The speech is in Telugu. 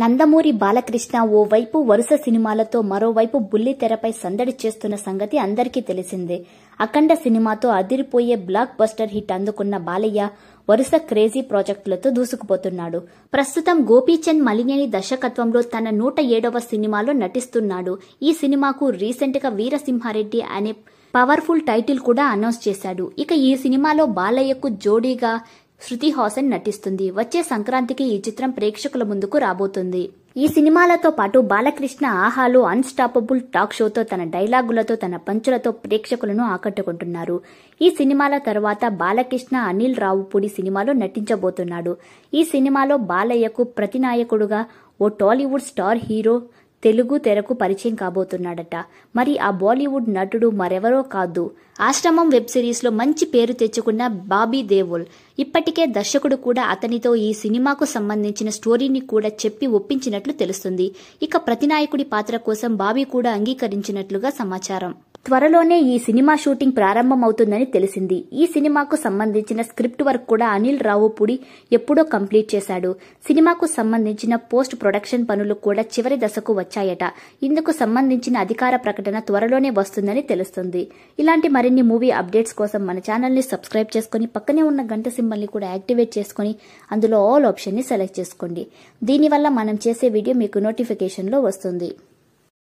నందమూరి బాలకృష్ణ ఓవైపు వరుస సినిమాలతో మరోవైపు బుల్లి తెరపై సందడి చేస్తున్న సంగతి అందరికీ తెలిసిందే అఖండ సినిమాతో అదిరిపోయే బ్లాక్ బస్టర్ హిట్ అందుకున్న బాలయ్య వరుస క్రేజీ ప్రాజెక్టులతో దూసుకుపోతున్నాడు ప్రస్తుతం గోపీచంద్ మలినేని దర్శకత్వంలో తన నూట ఏడవ సినిమాలో నటిస్తున్నాడు ఈ సినిమాకు రీసెంట్గా వీరసింహారెడ్డి అనే పవర్ఫుల్ టైటిల్ కూడా అనౌన్స్ చేశాడు ఇక ఈ సినిమాలో బాలయ్యకు జోడీగా శృతి హాసన్ నటిస్తుంది వచ్చే సంక్రాంతికి ఈ చిత్రం ప్రేక్షకుల ముందుకు రాబోతుంది ఈ సినిమాలతో పాటు బాలకృష్ణ ఆహాలో అన్స్టాపబుల్ టాక్ షోతో తన డైలాగులతో తన పంచులతో ప్రేక్షకులను ఆకట్టుకుంటున్నారు ఈ సినిమాల తర్వాత బాలకృష్ణ అనిల్ రావుపూడి సినిమాలో నటించబోతున్నాడు ఈ సినిమాలో బాలయ్యకు ప్రతినాయకుడుగా ఓ టాలీవుడ్ స్టార్ హీరో తెలుగు తెరకు పరిచయం కాబోతున్నాడట మరి ఆ బాలీవుడ్ నటుడు మరెవరో కాదు ఆశ్రమం వెబ్ సిరీస్లో మంచి పేరు తెచ్చుకున్న బాబీ దేవోల్ ఇప్పటికే దర్శకుడు కూడా అతనితో ఈ సినిమాకు సంబంధించిన స్టోరీని కూడా చెప్పి ఒప్పించినట్లు తెలుస్తుంది ఇక ప్రతినాయకుడి పాత్ర కోసం బాబీ కూడా అంగీకరించినట్లుగా సమాచారం త్వరలోనే ఈ సినిమా షూటింగ్ ప్రారంభమవుతుందని తెలిసింది ఈ సినిమాకు సంబంధించిన స్క్రిప్ట్ వర్క్ కూడా అనిల్ రావుపూడి ఎప్పుడో కంప్లీట్ చేశాడు సినిమాకు సంబంధించిన పోస్ట్ ప్రొడక్షన్ పనులు కూడా చివరి దశకు వచ్చాయట ఇందుకు సంబంధించిన అధికార ప్రకటన త్వరలోనే వస్తుందని తెలుస్తుంది ఇలాంటి మరిన్ని మూవీ అప్డేట్స్ కోసం మన ఛానల్ని సబ్స్క్రైబ్ చేసుకుని పక్కనే ఉన్న గంట సింబల్ని కూడా యాక్టివేట్ చేసుకుని అందులో ఆల్ ఆప్షన్ని సెలెక్ట్ చేసుకోండి దీనివల్ల మనం చేసే వీడియో మీకు నోటిఫికేషన్లో వస్తుంది